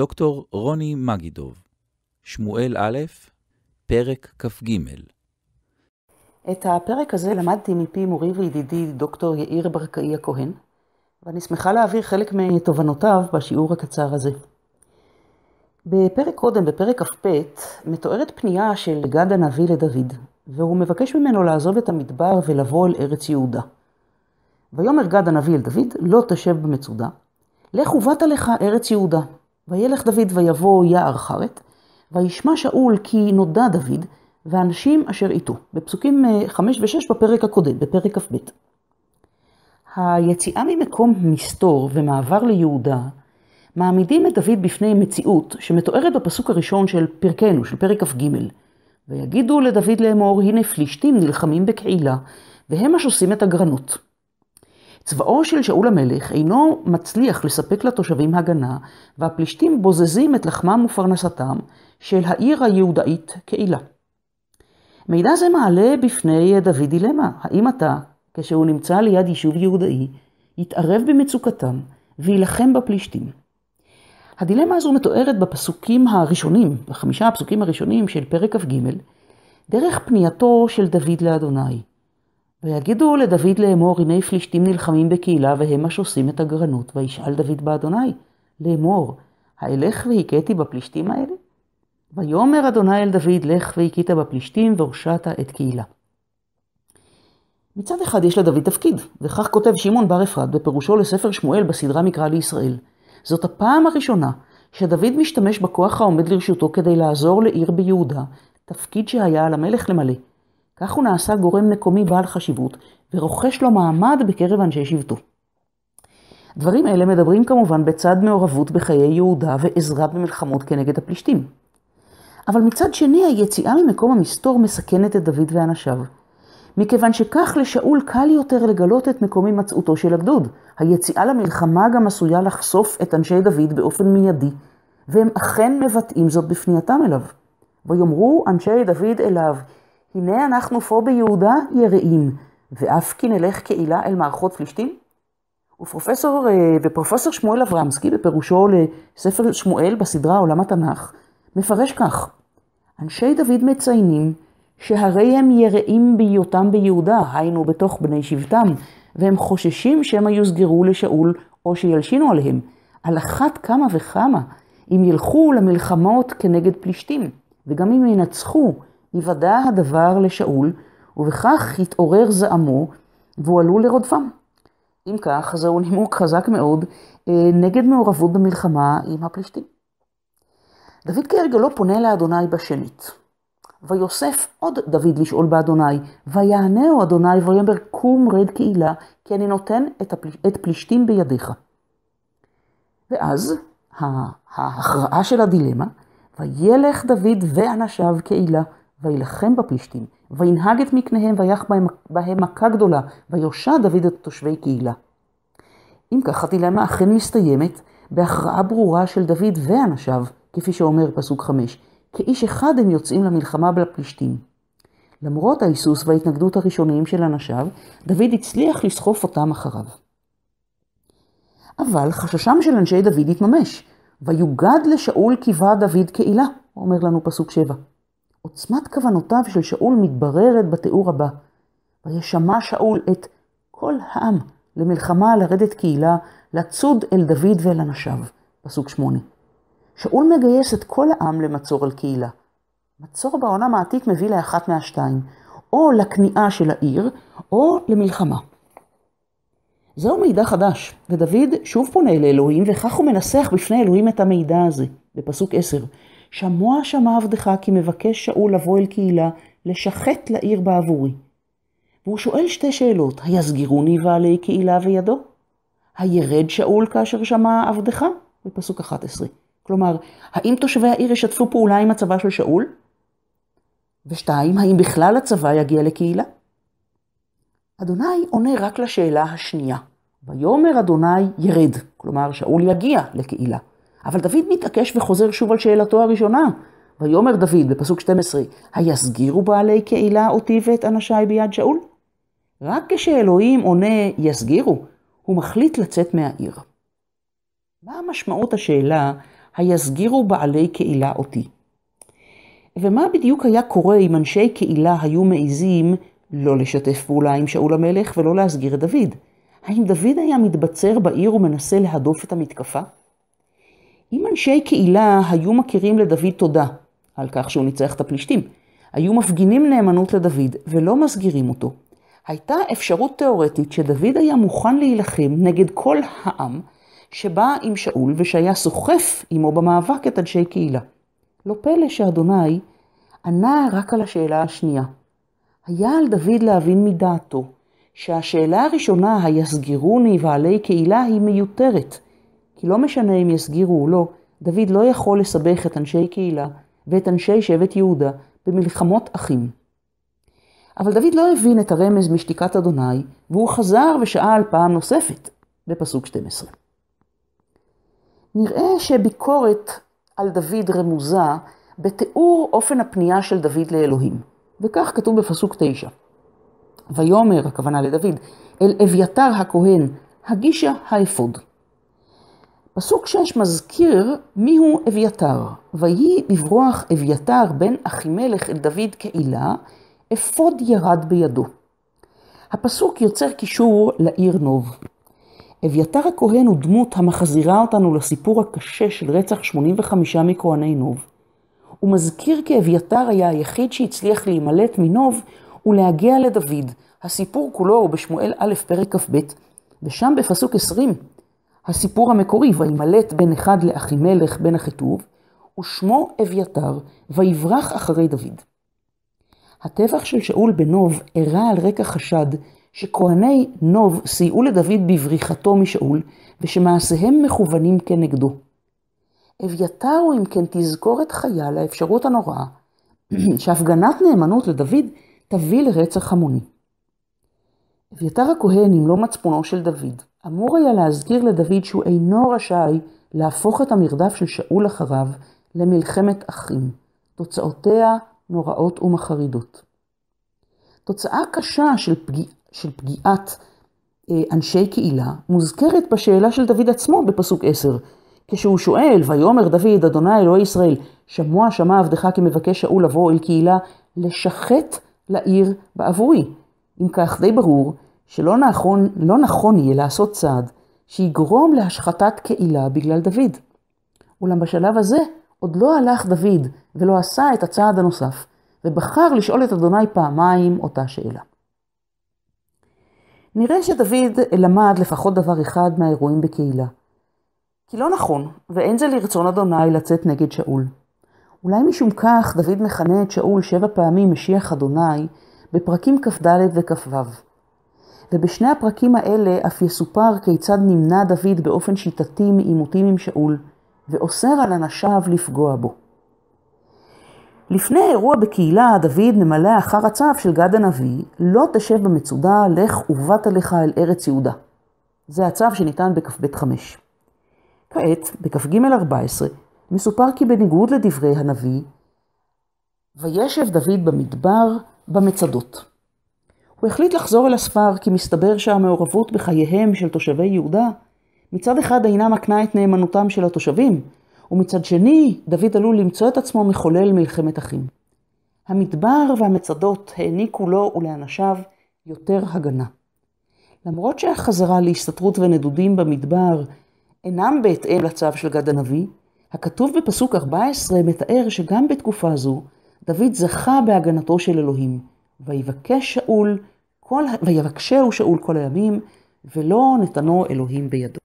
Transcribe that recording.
דוקטור רוני מגידוב, שמואל א', פרק כ"ג. את הפרק הזה למדתי מפי מורי וידידי דוקטור יאיר ברקאי הכהן, ואני שמחה להעביר חלק מתובנותיו בשיעור הקצר הזה. בפרק קודם, בפרק כ"ב, מתוארת פנייה של גד הנביא לדוד, והוא מבקש ממנו לעזוב את המדבר ולבוא אל ארץ יהודה. ויאמר גד הנביא אל דוד, לא תשב במצודה, לך ובאת לך ארץ יהודה, וילך דוד ויבוא יער חרט, וישמע שאול כי נודע דוד, ואנשים אשר איתו, בפסוקים 5 אה, ו-6 בפרק הקודם, בפרק כ"ב. היציאה ממקום מסתור ומעבר ליהודה, מעמידים את דוד בפני מציאות שמתוארת בפסוק הראשון של פרקנו, של פרק כ"ג. ויגידו לדוד לאמור, הנה פלישתים נלחמים בקהילה, והם השוסים את הגרנות. צבאו של שאול המלך אינו מצליח לספק לתושבים הגנה, והפלישתים בוזזים את לחמם ופרנסתם של העיר היהודאית קהילה. מידע זה מעלה בפני דוד דילמה, האם אתה, כשהוא נמצא ליד יישוב יהודאי, יתערב במצוקתם ויילחם בפלישתים. הדילמה הזו מתוארת בפסוקים הראשונים, בחמישה הפסוקים הראשונים של פרק כ"ג, דרך פנייתו של דוד לאדוני. ויגידו לדוד לאמור, הנה פלישתים נלחמים בקהילה, והם השוסים את הגרנות, וישאל דוד באדוני, לאמור, האלך והכיתי בפלישתים האלה? ויאמר אדוני אל דוד, לך והכית בפלישתים, והורשעת את קהילה. מצד אחד יש לדוד תפקיד, וכך כותב שמעון בר אפרת בפירושו לספר שמואל בסדרה מקרא לישראל. זאת הפעם הראשונה שדוד משתמש בכוח העומד לרשותו כדי לעזור לעיר ביהודה, תפקיד שהיה על המלך למלא. כך הוא נעשה גורם מקומי בעל חשיבות, ורוכש לו מעמד בקרב אנשי שבטו. דברים אלה מדברים כמובן בצד מעורבות בחיי יהודה ועזרה במלחמות כנגד הפלישתים. אבל מצד שני, היציאה ממקום המסתור מסכנת את דוד ואנשיו. מכיוון שכך לשאול קל יותר לגלות את מקום הימצאותו של הגדוד. היציאה למלחמה גם עשויה לחשוף את אנשי דוד באופן מיידי, והם אכן מבטאים זאת בפנייתם אליו. ויאמרו אנשי דוד אליו, הנה אנחנו פה ביהודה יראים, ואף כי נלך קהילה אל מערכות פלישתים? ופרופסור, אה, ופרופסור שמואל אברמסקי, בפירושו לספר שמואל בסדרה עולם התנ"ך, מפרש כך: אנשי דוד מציינים שהרי הם יראים בהיותם ביהודה, היינו בתוך בני שבטם, והם חוששים שמא יוסגרו לשאול או שילשינו עליהם. על אחת כמה וכמה אם ילכו למלחמות כנגד פלישתים, וגם אם ינצחו, היוודע הדבר לשאול, ובכך התעורר זעמו, והוא עלול לרודפם. אם כך, זהו נימוק חזק מאוד אה, נגד מעורבות במלחמה עם הפלישתים. דוד כרגע לא פונה לאדוני בשנית. ויוסף עוד דוד לשאול באדוני, ויענהו אדוני ויאמר קום רד קהילה, כי אני נותן את, הפל... את פלישתים בידיך. ואז ההכרעה של הדילמה, וילך דוד ואנשיו קהילה, וילחם בפלישתים, וינהג את מקניהם, ויח בהם, בהם מכה גדולה, ויושע דוד את תושבי קהילה. אם כך, הדילמה אכן מסתיימת בהכרעה ברורה של דוד ואנשיו, כפי שאומר פסוק 5, כאיש אחד הם יוצאים למלחמה בפלישתים. למרות ההיסוס וההתנגדות הראשוניים של אנשיו, דוד הצליח לסחוף אותם אחריו. אבל חששם של אנשי דוד התממש, ויוגד לשאול קיווה דוד קהילה, אומר לנו פסוק 7. עוצמת כוונותיו של שאול מתבררת בתיאור הבא. וישמע שאול את כל העם למלחמה לרדת קהילה, לצוד אל דוד ואל אנשיו. פסוק שמונה. שאול מגייס את כל העם למצור על קהילה. מצור בעולם העתיק מביא לאחת מהשתיים, או לכניעה של העיר, או למלחמה. זהו מידע חדש, ודוד שוב פונה לאלוהים, וכך הוא מנסח בפני אלוהים את המידע הזה, בפסוק 10. שמוע שמע עבדך כי מבקש שאול לבוא אל קהילה, לשחט לעיר בעבורי. והוא שואל שתי שאלות, היסגירוני ועלי קהילה וידו? הירד שאול כאשר שמע עבדך? בפסוק 11. כלומר, האם תושבי העיר ישתפו פעולה עם הצבא של שאול? ושתיים, האם בכלל הצבא יגיע לקהילה? אדוני עונה רק לשאלה השנייה. ויאמר אדוני ירד, כלומר שאול יגיע לקהילה. אבל דוד מתעקש וחוזר שוב על שאלתו הראשונה. ויאמר דוד בפסוק 12, היסגירו בעלי קהילה אותי ואת אנשיי ביד שאול? רק כשאלוהים עונה יסגירו, הוא מחליט לצאת מהעיר. מה משמעות השאלה היסגירו בעלי קהילה אותי? ומה בדיוק היה קורה אם אנשי קהילה היו מעיזים לא לשתף פעולה עם שאול המלך ולא להסגיר את דוד? האם דוד היה מתבצר בעיר ומנסה להדוף את המתקפה? אם אנשי קהילה היו מכירים לדוד תודה על כך שהוא ניצח את הפלישתים, היו מפגינים נאמנות לדוד ולא מסגירים אותו, הייתה אפשרות תאורטית שדוד היה מוכן להילחם נגד כל העם שבא עם שאול ושהיה סוחף עמו במאבק את אנשי קהילה. לא פלא שאדוני ענה רק על השאלה השנייה. היה על דוד להבין מדעתו שהשאלה הראשונה, היסגירוני ועלי קהילה, היא מיותרת. כי לא משנה אם יסגירו או לא, דוד לא יכול לסבך את אנשי קהילה ואת אנשי שבט יהודה במלחמות אחים. אבל דוד לא הבין את הרמז משתיקת אדוני, והוא חזר ושאל פעם נוספת בפסוק 12. נראה שביקורת על דוד רמוזה בתיאור אופן הפנייה של דוד לאלוהים. וכך כתוב בפסוק 9. ויאמר, הכוונה לדוד, אל אביתר הכהן, הגישה האפוד. פסוק שש מזכיר מיהו אביתר. ויהי בברוח אביתר בן אחימלך אל דוד קהילה, אפוד ירד בידו. הפסוק יוצר קישור לעיר נוב. אביתר הכהן הוא דמות המחזירה אותנו לסיפור הקשה של רצח 85 מכהני נוב. הוא מזכיר כי אביתר היה היחיד שהצליח להימלט מנוב ולהגיע לדוד. הסיפור כולו הוא בשמואל א', פרק כ"ב, ושם בפסוק 20 הסיפור המקורי, וימלט בן אחד לאחימלך בן הכיתוב, ושמו אביתר, ויברח אחרי דוד. הטבח של שאול בנוב אירע על רקע חשד שכהני נוב סייעו לדוד בבריחתו משאול, ושמעשיהם מכוונים כנגדו. אביתר הוא אם כן תזכורת חיה לאפשרות הנוראה, שהפגנת נאמנות לדוד תביא לרצח המוני. אביתר הכהן לא מצפונו של דוד, אמור היה להזכיר לדוד שהוא אינו רשאי להפוך את המרדף של שאול אחריו למלחמת אחים. תוצאותיה נוראות ומחרידות. תוצאה קשה של, פגיע, של פגיעת אה, אנשי קהילה מוזכרת בשאלה של דוד עצמו בפסוק 10, כשהוא שואל, ויאמר דוד, אדוני אלוהי ישראל, שמוע שמע עבדך כי מבקש שאול לבוא אל קהילה לשחט לעיר בעבורי. אם כך, די ברור שלא נכון, לא נכון יהיה לעשות צעד שיגרום להשחתת קהילה בגלל דוד. אולם בשלב הזה עוד לא הלך דוד ולא עשה את הצעד הנוסף, ובחר לשאול את אדוני פעמיים אותה שאלה. נראה שדוד למד לפחות דבר אחד מהאירועים בקהילה. כי לא נכון, ואין זה לרצון אדוני לצאת נגד שאול. אולי משום כך דוד מכנה את שאול שבע פעמים משיח אדוני בפרקים כ"ד וכ"ו. ובשני הפרקים האלה אף יסופר כיצד נמנע דוד באופן שיטתי מעימותים עם שאול, ואוסר על אנשיו לפגוע בו. לפני האירוע בקהילה, דוד ממלא אחר הצו של גד הנביא, לא תשב במצודה, לך ובאת לך אל ארץ יהודה. זה הצו שניתן בכ"ב 5. כעת, בכ"ג 14, מסופר כי בניגוד לדברי הנביא, וישב דוד במדבר במצדות. הוא החליט לחזור אל הספר כי מסתבר שהמעורבות בחייהם של תושבי יהודה מצד אחד אינה מקנה את נאמנותם של התושבים, ומצד שני דוד עלול למצוא את עצמו מחולל מלחמת אחים. המדבר והמצדות העניקו לו ולאנשיו יותר הגנה. למרות שהחזרה להסתתרות ונדודים במדבר אינם בהתאם לצו של גד הנביא, הכתוב בפסוק 14 מתאר שגם בתקופה זו דוד זכה בהגנתו של אלוהים, ויבקש שאול, כל, ויבקשהו שאול כל הימים, ולא נתנו אלוהים בידו.